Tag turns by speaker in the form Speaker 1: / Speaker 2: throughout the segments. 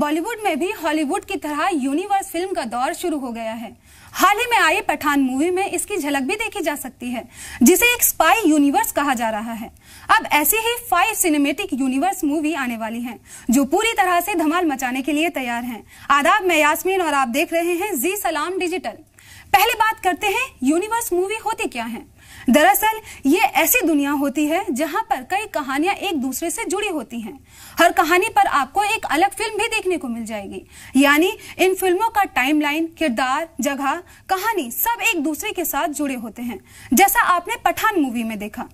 Speaker 1: बॉलीवुड में भी हॉलीवुड की तरह यूनिवर्स फिल्म का दौर शुरू हो गया है हाल ही में आई पठान मूवी में इसकी झलक भी देखी जा सकती है जिसे एक स्पाई यूनिवर्स कहा जा रहा है अब ऐसी ही फाइव सिनेमेटिक यूनिवर्स मूवी आने वाली है जो पूरी तरह से धमाल मचाने के लिए तैयार है आदाब मैं यासमीन और आप देख रहे हैं जी सलाम डिजिटल पहले बात करते हैं यूनिवर्स मूवी होती क्या है दरअसल ये ऐसी दुनिया होती है जहां पर कई कहानियां एक दूसरे से जुड़ी होती हैं हर कहानी पर आपको एक अलग फिल्म भी देखने को मिल जाएगी यानी इन फिल्मों का टाइमलाइन किरदार जगह कहानी सब एक दूसरे के साथ जुड़े होते हैं जैसा आपने पठान मूवी में देखा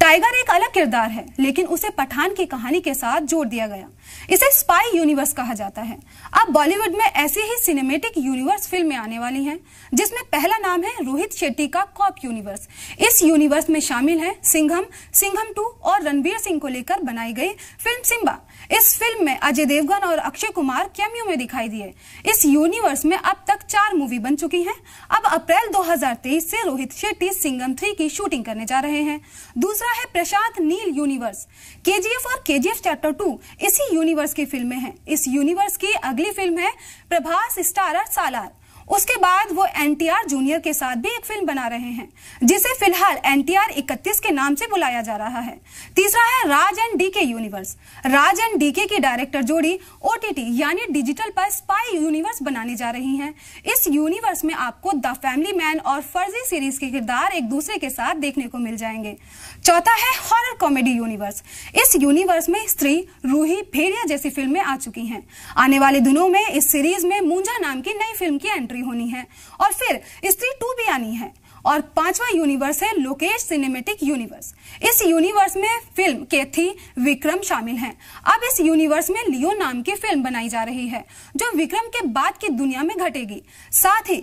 Speaker 1: टाइगर एक अलग किरदार है लेकिन उसे पठान की कहानी के साथ जोड़ दिया गया इसे स्पाई यूनिवर्स कहा जाता है अब बॉलीवुड में ऐसी ही सिनेमेटिक यूनिवर्स फिल्में आने वाली हैं जिसमें पहला नाम है रोहित शेट्टी का कॉप यूनिवर्स इस यूनिवर्स में शामिल है सिंघम सिंघम टू और रणबीर सिंह को लेकर बनाई गई फिल्म सिम्बा इस फिल्म में अजय देवगन और अक्षय कुमार कैमियो में दिखाई दिए इस यूनिवर्स में अब तक चार मूवी बन चुकी हैं अब अप्रैल 2023 से रोहित शेट्टी सिंगम थ्री की शूटिंग करने जा रहे हैं दूसरा है प्रशांत नील यूनिवर्स केजीएफ और केजीएफ चैप्टर टू इसी यूनिवर्स की फिल्में हैं इस यूनिवर्स की अगली फिल्म है प्रभास स्टारर सालार उसके बाद वो एनटीआर जूनियर के साथ भी एक फिल्म बना रहे हैं जिसे फिलहाल एनटीआर 31 के नाम से बुलाया जा रहा है तीसरा है Raj and DK universe Raj and DK की डायरेक्टर जोड़ी ओटीटी यानी डिजिटल पर स्पाई यूनिवर्स बनाने जा रही हैं इस यूनिवर्स में आपको द फैमिली मैन और फर्जी सीरीज के किरदार एक दूसरे के साथ देखने को मिल जाएंगे चौथा है हॉरर कॉमेडी यूनिवर्स इस यूनिवर्स में स्त्री रूही भेड़िया जैसी फिल्में आ चुकी हैं आने वाले दिनों में इस सीरीज में मूंजा नाम की नई फिल्म की एंट्री एंट्री होनी है और फिर स्त्री टू भी आनी है और पांचवा यूनिवर्स है लोकेश सिनेमेटिक यूनिवर्स इस यूनिवर्स में फिल्म केथी विक्रम शामिल हैं। अब इस यूनिवर्स में लियो नाम की फिल्म बनाई जा रही है जो विक्रम के बाद की दुनिया में घटेगी साथ ही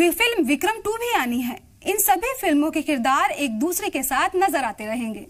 Speaker 1: फिल्म विक्रम टू भी आनी है इन सभी फिल्मों के किरदार एक दूसरे के साथ नजर आते रहेंगे